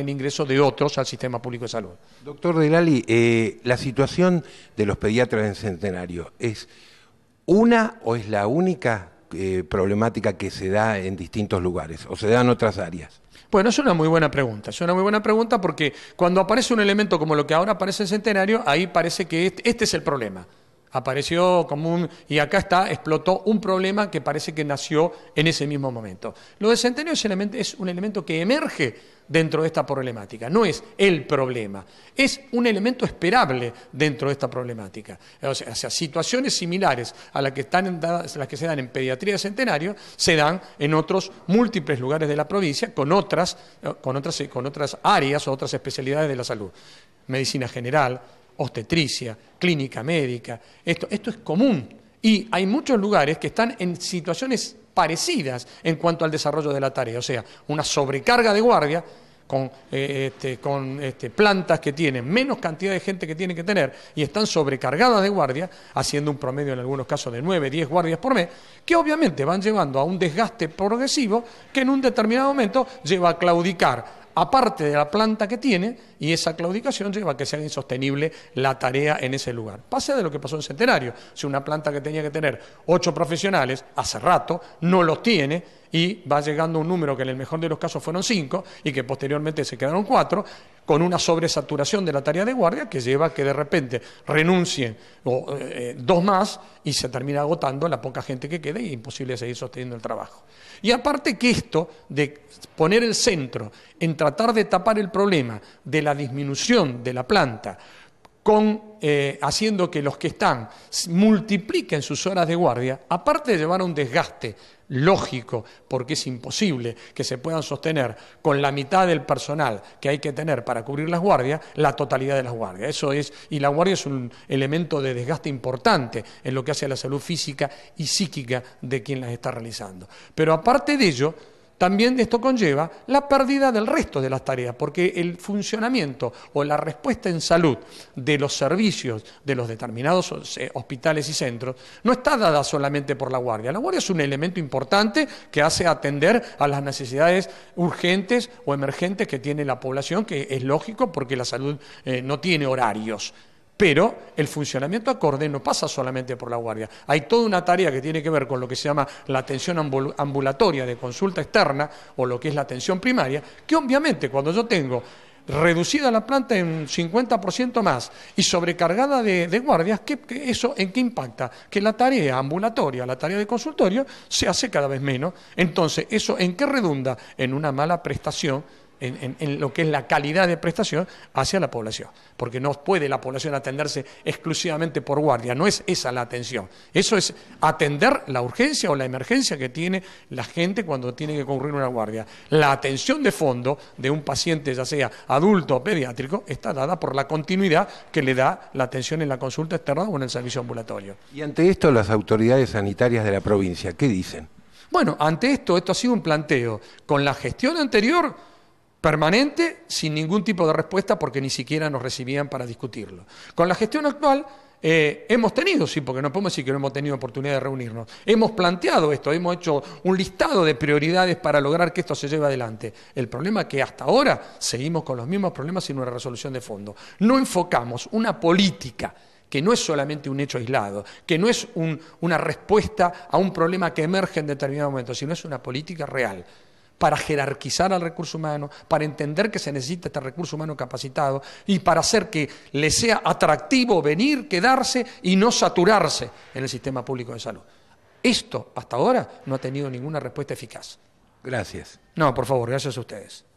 el ingreso de otros al sistema público de salud. Doctor Delali, eh, la situación de los pediatras en Centenario, ¿es una o es la única eh, problemática que se da en distintos lugares o se da en otras áreas? Bueno, es una muy buena pregunta. Es una muy buena pregunta porque cuando aparece un elemento como lo que ahora aparece en Centenario, ahí parece que este, este es el problema apareció como un, y acá está, explotó un problema que parece que nació en ese mismo momento. Lo de Centenario es, un elemento que emerge dentro de esta problemática. No es el problema, es un elemento esperable dentro de esta problemática. O sea, situaciones similares a las que, están las que se dan en pediatría de centenario se dan en otros múltiples lugares de la provincia con otras, eh, con otras, eh, con otras áreas o otras especialidades de la salud. Medicina general, obstetricia, clínica médica. esto es común y hay muchos lugares que están en situaciones parecidas en cuanto al desarrollo de la tarea, o sea, una sobrecarga de guardia con, eh, este, este, plantas que tienen menos cantidad de gente que tienen que tener y están sobrecargadas de guardia, haciendo un promedio en algunos casos de 9, 10 guardias por mes, que obviamente van llevando a un desgaste progresivo que en un determinado momento lleva a claudicar aparte de la planta que tiene, y esa claudicación lleva a que sea insostenible la tarea en ese lugar. Pase de lo que pasó en Centenario, si una planta que tenía que tener ocho profesionales hace rato no los tiene y va llegando un número que en el mejor de los casos fueron cinco y que posteriormente se quedaron cuatro con una sobresaturación de la tarea de guardia que lleva a que de repente renuncien eh, eh, dos más y se termina agotando la poca gente que quede y imposible seguir sosteniendo el trabajo. Y aparte que esto de poner el centro en tratar de tapar el problema de la disminución de la planta con eh, haciendo que los que están multipliquen sus horas de guardia, aparte de llevar un desgaste lógico, porque es imposible que se puedan sostener con la mitad del personal que hay que tener para cubrir las guardias, la totalidad de las guardias. Eso es, y la guardia es un elemento de desgaste importante en lo que hace a la salud física y psíquica de quien las está realizando. Pero aparte de ello, también esto conlleva la pérdida del resto de las tareas, porque el funcionamiento o la respuesta en salud de los servicios de los determinados hospitales y centros no está dada solamente por la guardia. La guardia es un elemento importante que hace atender a las necesidades urgentes o emergentes que tiene la población, que es lógico porque la salud eh, no tiene horarios. Pero el funcionamiento acorde no pasa solamente por la guardia. Hay toda una tarea que tiene que ver con lo que se llama la atención ambulatoria de consulta externa o lo que es la atención primaria, que obviamente cuando yo tengo reducida la planta en un 50% más y sobrecargada de, guardias, eso en qué impacta? Que la tarea ambulatoria, la tarea de consultorio, se hace cada vez menos. Entonces, ¿eso en qué redunda? En una mala prestación en, lo que es la calidad de prestación hacia la población, porque no puede la población atenderse exclusivamente por guardia, no es esa la atención, eso es atender la urgencia o la emergencia que tiene la gente cuando tiene que concurrir una guardia. La atención de fondo de un paciente, ya sea adulto o pediátrico, está dada por la continuidad que le da la atención en la consulta externa o en el servicio ambulatorio. Y ante esto las autoridades sanitarias de la provincia, ¿qué dicen? Bueno, ante esto, esto ha sido un planteo. Con la gestión anterior permanente, sin ningún tipo de respuesta, porque ni siquiera nos recibían para discutirlo. Con la gestión actual eh, hemos tenido, sí, porque no podemos decir que no hemos tenido oportunidad de reunirnos, hemos planteado esto, hemos hecho un listado de prioridades para lograr que esto se lleve adelante. El problema es que hasta ahora seguimos con los mismos problemas sin una resolución de fondo. No enfocamos una política que no es solamente un hecho aislado, que no es una respuesta a un problema que emerge en determinado momento, sino es una política real para jerarquizar al recurso humano, para entender que se necesita este recurso humano capacitado y para hacer que le sea atractivo venir, quedarse y no saturarse en el sistema público de salud. Esto hasta ahora no ha tenido ninguna respuesta eficaz. Gracias. No, por favor, gracias a ustedes.